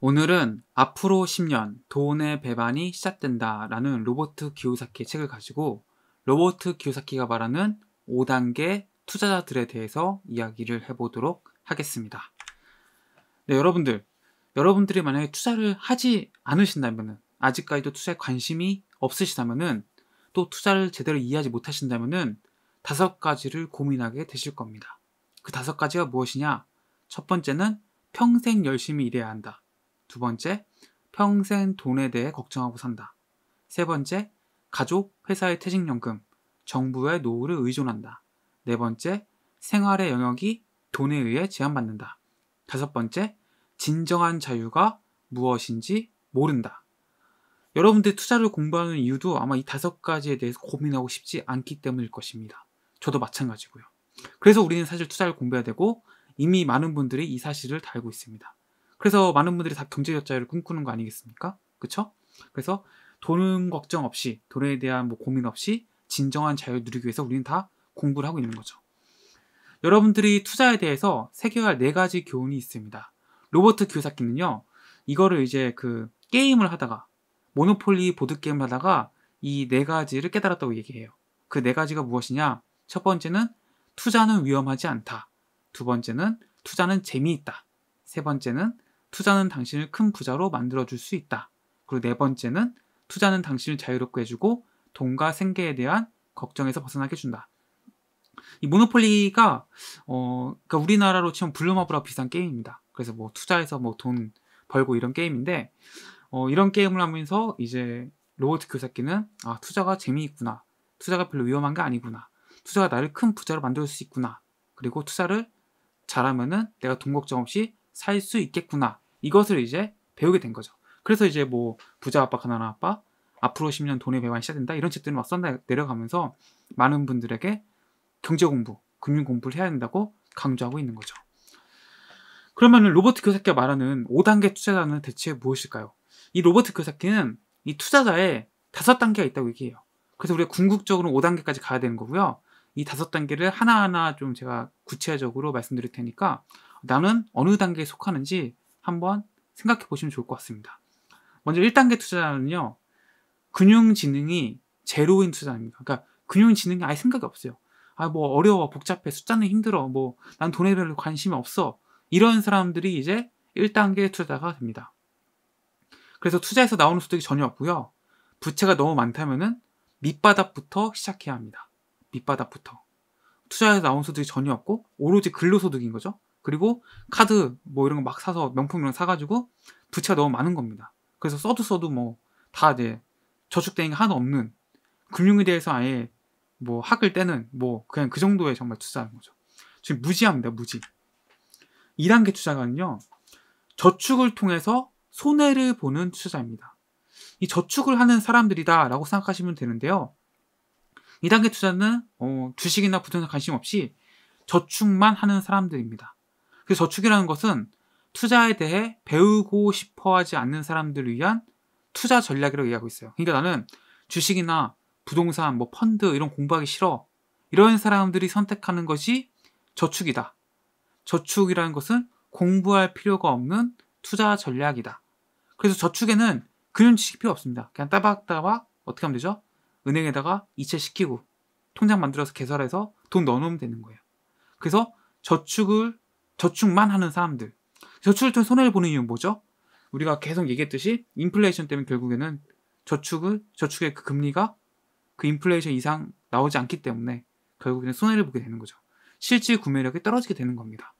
오늘은 앞으로 10년 돈의 배반이 시작된다 라는 로버트 기요사키의 책을 가지고 로버트 기요사키가 말하는 5단계 투자자들에 대해서 이야기를 해보도록 하겠습니다. 네, 여러분들. 여러분들이 만약에 투자를 하지 않으신다면, 아직까지도 투자에 관심이 없으시다면, 또 투자를 제대로 이해하지 못하신다면, 다섯 가지를 고민하게 되실 겁니다. 그 다섯 가지가 무엇이냐? 첫 번째는 평생 열심히 일해야 한다. 두 번째, 평생 돈에 대해 걱정하고 산다. 세 번째, 가족, 회사의 퇴직연금, 정부의 노후를 의존한다. 네 번째, 생활의 영역이 돈에 의해 제한받는다. 다섯 번째, 진정한 자유가 무엇인지 모른다. 여러분들 투자를 공부하는 이유도 아마 이 다섯 가지에 대해서 고민하고 싶지 않기 때문일 것입니다. 저도 마찬가지고요. 그래서 우리는 사실 투자를 공부해야 되고 이미 많은 분들이 이 사실을 다 알고 있습니다. 그래서 많은 분들이 다 경제적 자유를 꿈꾸는 거 아니겠습니까? 그쵸 그래서 돈은 걱정 없이 돈에 대한 뭐 고민 없이 진정한 자유를 누리기 위해서 우리는 다 공부를 하고 있는 거죠. 여러분들이 투자에 대해서 새겨야 할네 가지 교훈이 있습니다. 로버트 교사키는요, 이거를 이제 그 게임을 하다가 모노폴리 보드 게임을 하다가 이 네 가지를 깨달았다고 얘기해요. 그 네 가지가 무엇이냐? 첫 번째는 투자는 위험하지 않다. 두 번째는 투자는 재미있다. 세 번째는 투자는 당신을 큰 부자로 만들어줄 수 있다. 그리고 네 번째는 투자는 당신을 자유롭게 해주고 돈과 생계에 대한 걱정에서 벗어나게 해준다. 이 모노폴리가 어, 그러니까 우리나라로 치면 블루마블과 비슷한 게임입니다. 그래서 뭐 투자해서 뭐 돈 벌고 이런 게임인데 어, 이런 게임을 하면서 이제 로버트 교사끼는 아 투자가 재미있구나, 투자가 별로 위험한 게 아니구나, 투자가 나를 큰 부자로 만들 수 있구나, 그리고 투자를 잘하면은 내가 돈 걱정 없이 살 수 있겠구나 이것을 이제 배우게 된 거죠. 그래서 이제 뭐 부자 아빠, 가난한 아빠, 앞으로 10년 돈의 배환이 시작된다 이런 책들은 막 썬다 내려가면서 많은 분들에게 경제 공부, 금융 공부를 해야 된다고 강조하고 있는 거죠. 그러면 로버트 교사께 말하는 5단계 투자자는 대체 무엇일까요? 이 로버트 교사키는 이 투자자의 5단계가 있다고 얘기해요. 그래서 우리가 궁극적으로 5단계까지 가야 되는 거고요. 이 5단계를 하나하나 좀 제가 구체적으로 말씀드릴 테니까 나는 어느 단계에 속하는지 한번 생각해 보시면 좋을 것 같습니다. 먼저 1단계 투자는요, 금융지능이 제로인 투자입니다. 그러니까 금융지능이 아예 생각이 없어요. 아, 뭐, 어려워, 복잡해, 숫자는 힘들어, 뭐, 난 돈에 별로 관심이 없어. 이런 사람들이 이제 1단계 투자가 됩니다. 그래서 투자에서 나오는 소득이 전혀 없고요. 부채가 너무 많다면은 밑바닥부터 시작해야 합니다. 밑바닥부터. 투자에서 나온 소득이 전혀 없고, 오로지 근로소득인 거죠. 그리고 카드 뭐 이런 거 막 사서 명품 이런 거 사가지고 부채가 너무 많은 겁니다. 그래서 써도 써도 뭐 다 이제 저축대행이 하나 도 없는 금융에 대해서 아예 뭐 학을 때는 뭐 그냥 그 정도의 정말 투자하는 거죠. 지금 무지합니다, 무지. 2단계 투자가는요, 저축을 통해서 손해를 보는 투자입니다. 이 저축을 하는 사람들이다라고 생각하시면 되는데요. 2단계 투자는 어, 주식이나 부동산 관심 없이 저축만 하는 사람들입니다. 그 저축이라는 것은 투자에 대해 배우고 싶어 하지 않는 사람들을 위한 투자 전략이라고 얘기하고 있어요. 그러니까 나는 주식이나 부동산, 뭐 펀드 이런 공부하기 싫어. 이런 사람들이 선택하는 것이 저축이다. 저축이라는 것은 공부할 필요가 없는 투자 전략이다. 그래서 저축에는 그런 지식이 필요 없습니다. 그냥 따박따박 어떻게 하면 되죠? 은행에다가 이체시키고 통장 만들어서 개설해서 돈 넣어놓으면 되는 거예요. 그래서 저축을 저축만 하는 사람들. 저축을 통해 손해를 보는 이유는 뭐죠? 우리가 계속 얘기했듯이 인플레이션 때문에 결국에는 저축을 저축의 그 금리가 그 인플레이션 이상 나오지 않기 때문에 결국에는 손해를 보게 되는 거죠. 실질 구매력이 떨어지게 되는 겁니다.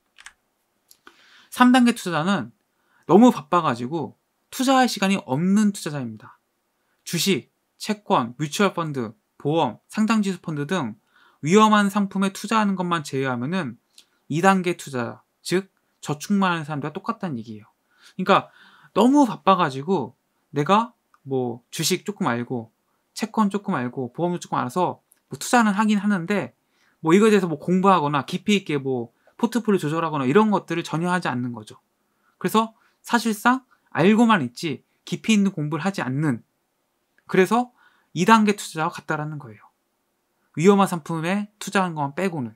3단계 투자자는 너무 바빠가지고 투자할 시간이 없는 투자자입니다. 주식, 채권, 뮤추얼 펀드, 보험, 상장지수 펀드 등 위험한 상품에 투자하는 것만 제외하면은 2단계 투자자, 즉 저축만 하는 사람들과 똑같다는 얘기예요. 그러니까 너무 바빠가지고 내가 뭐 주식 조금 알고 채권 조금 알고 보험도 조금 알아서 뭐 투자는 하긴 하는데 뭐 이거에 대해서 뭐 공부하거나 깊이 있게 뭐 포트폴리오 조절하거나 이런 것들을 전혀 하지 않는 거죠. 그래서 사실상 알고만 있지 깊이 있는 공부를 하지 않는 그래서 2단계 투자와 같다라는 거예요. 위험한 상품에 투자한 것만 빼고는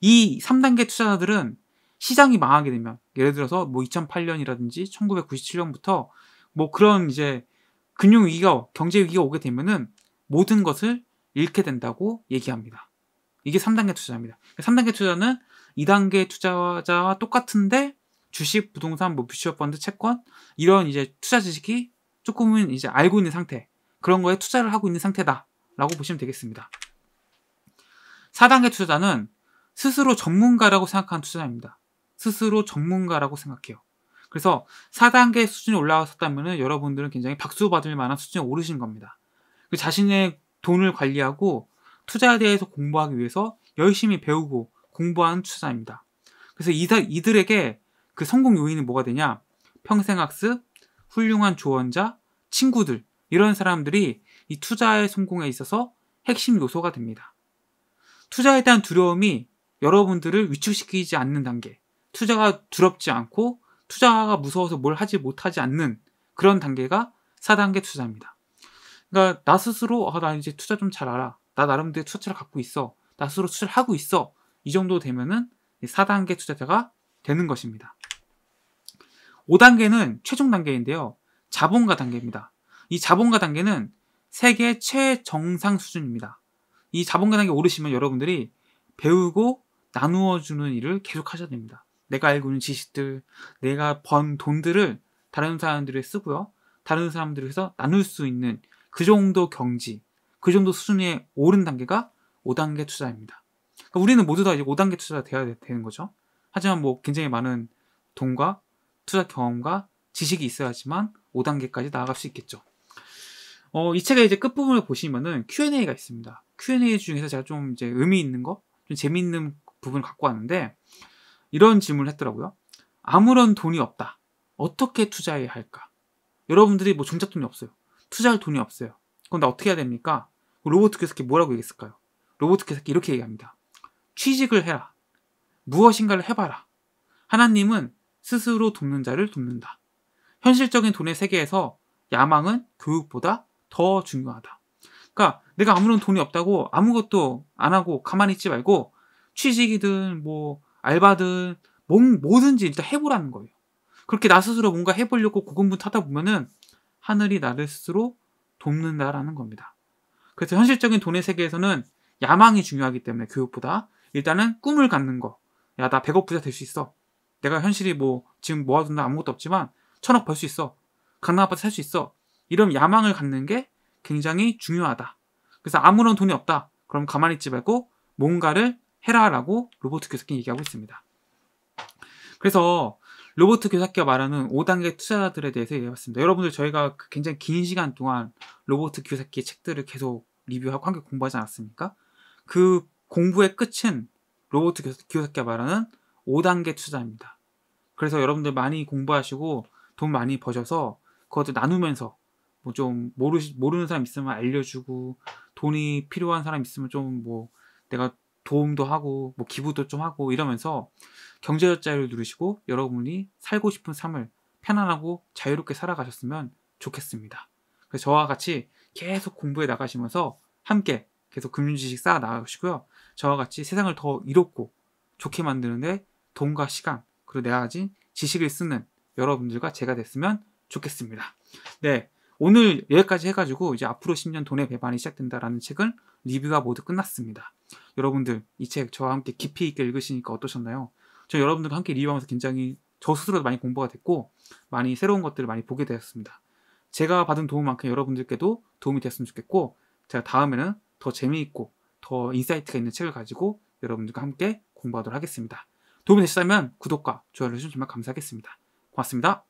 이 3단계 투자자들은 시장이 망하게 되면 예를 들어서 뭐 2008년이라든지 1997년부터 뭐 그런 이제 금융 위기가 경제 위기가 오게 되면은 모든 것을 잃게 된다고 얘기합니다. 이게 3단계 투자입니다. 3단계 투자는 2단계 투자자와 똑같은데 주식, 부동산, 뭐 뮤추얼 펀드, 채권 이런 이제 투자 지식이 조금은 이제 알고 있는 상태 그런 거에 투자를 하고 있는 상태다라고 보시면 되겠습니다. 4단계 투자는 스스로 전문가라고 생각하는 투자입니다. 자 스스로 전문가라고 생각해요. 그래서 4단계 수준이 올라왔었다면 여러분들은 굉장히 박수 받을 만한 수준에 오르신 겁니다. 그 자신의 돈을 관리하고 투자에 대해서 공부하기 위해서 열심히 배우고 공부한 투자입니다. 그래서 이들, 이들에게 그 성공 요인이 뭐가 되냐? 평생학습, 훌륭한 조언자, 친구들 이런 사람들이 이 투자의 성공에 있어서 핵심 요소가 됩니다. 투자에 대한 두려움이 여러분들을 위축시키지 않는 단계. 투자가 두렵지 않고 투자가 무서워서 뭘 하지 못하지 않는 그런 단계가 4단계 투자입니다. 그러니까 나 스스로 아, 나 이제 투자 좀 잘 알아. 나 나름대로 투자를 갖고 있어. 나 스스로 투자를 하고 있어. 이 정도 되면은 4단계 투자자가 되는 것입니다. 5단계는 최종 단계인데요. 자본가 단계입니다. 이 자본가 단계는 세계 최정상 수준입니다. 이 자본가 단계 오르시면 여러분들이 배우고 나누어주는 일을 계속 하셔야 됩니다. 내가 알고 있는 지식들, 내가 번 돈들을 다른 사람들에 쓰고요. 다른 사람들에서 나눌 수 있는 그 정도 경지, 그 정도 수준의 오른 단계가 5단계 투자입니다. 그러니까 우리는 모두 다 이제 5단계 투자가 되어야 되는 거죠. 하지만 뭐 굉장히 많은 돈과 투자 경험과 지식이 있어야지만 5단계까지 나아갈 수 있겠죠. 어, 이 책의 이제 끝부분을 보시면은 Q&A가 있습니다. Q&A 중에서 제가 좀 이제 의미 있는 거, 좀 재미있는 부분을 갖고 왔는데 이런 질문을 했더라고요. 아무런 돈이 없다. 어떻게 투자해야 할까? 여러분들이 뭐 종잣 돈이 없어요. 투자할 돈이 없어요. 그럼 나 어떻게 해야 됩니까? 그 로봇 개새끼 뭐라고 얘기했을까요? 로봇 개새끼 이렇게 얘기합니다. 취직을 해라. 무엇인가를 해봐라. 하나님은 스스로 돕는 자를 돕는다. 현실적인 돈의 세계에서 야망은 교육보다 더 중요하다. 그러니까 내가 아무런 돈이 없다고 아무것도 안 하고 가만히 있지 말고 취직이든 뭐 알바든 뭐든지 일단 해보라는 거예요. 그렇게 나 스스로 뭔가 해보려고 고군분 투하다 보면은 하늘이 나를 스스로 돕는다라는 겁니다. 그래서 현실적인 돈의 세계에서는 야망이 중요하기 때문에 교육보다 일단은 꿈을 갖는 거. 야, 나 100억 부자 될 수 있어. 내가 현실이 뭐 지금 모아둔 다 아무것도 없지만 천억 벌 수 있어. 강남 아파트 살 수 있어. 이런 야망을 갖는 게 굉장히 중요하다. 그래서 아무런 돈이 없다. 그럼 가만히 있지 말고 뭔가를 해라라고 로버트 교사께 얘기하고 있습니다. 그래서 로버트 교사께가 말하는 5단계 투자들에 자 대해서 얘기해봤습니다. 여러분들 저희가 그 굉장히 긴 시간 동안 로버트 교사께의 책들을 계속 리뷰하고 함께 공부하지 않았습니까? 그 공부의 끝은 로버트 교사께가 말하는 5단계 투자입니다. 그래서 여러분들 많이 공부하시고 돈 많이 버셔서 그것도 나누면서 뭐 좀 모르 모르는 사람 있으면 알려주고 돈이 필요한 사람 있으면 좀 뭐 내가 도움도 하고 뭐 기부도 좀 하고 이러면서 경제적 자유를 누리시고 여러분이 살고 싶은 삶을 편안하고 자유롭게 살아가셨으면 좋겠습니다. 그래서 저와 같이 계속 공부해 나가시면서 함께 계속 금융 지식 쌓아 나가시고요. 저와 같이 세상을 더 이롭고 좋게 만드는데 돈과 시간 그리고 내가 가진 지식을 쓰는 여러분들과 제가 됐으면 좋겠습니다. 네. 오늘 여기까지 해가지고 이제 앞으로 10년 돈의 배반이 시작된다라는 책은 리뷰가 모두 끝났습니다. 여러분들 이 책 저와 함께 깊이 있게 읽으시니까 어떠셨나요? 저 여러분들과 함께 리뷰하면서 굉장히 저 스스로도 많이 공부가 됐고 많이 새로운 것들을 많이 보게 되었습니다. 제가 받은 도움만큼 여러분들께도 도움이 됐으면 좋겠고 제가 다음에는 더 재미있고 더 인사이트가 있는 책을 가지고 여러분들과 함께 공부하도록 하겠습니다. 도움이 되셨다면 구독과 좋아요를 해주시면 정말 감사하겠습니다. 고맙습니다.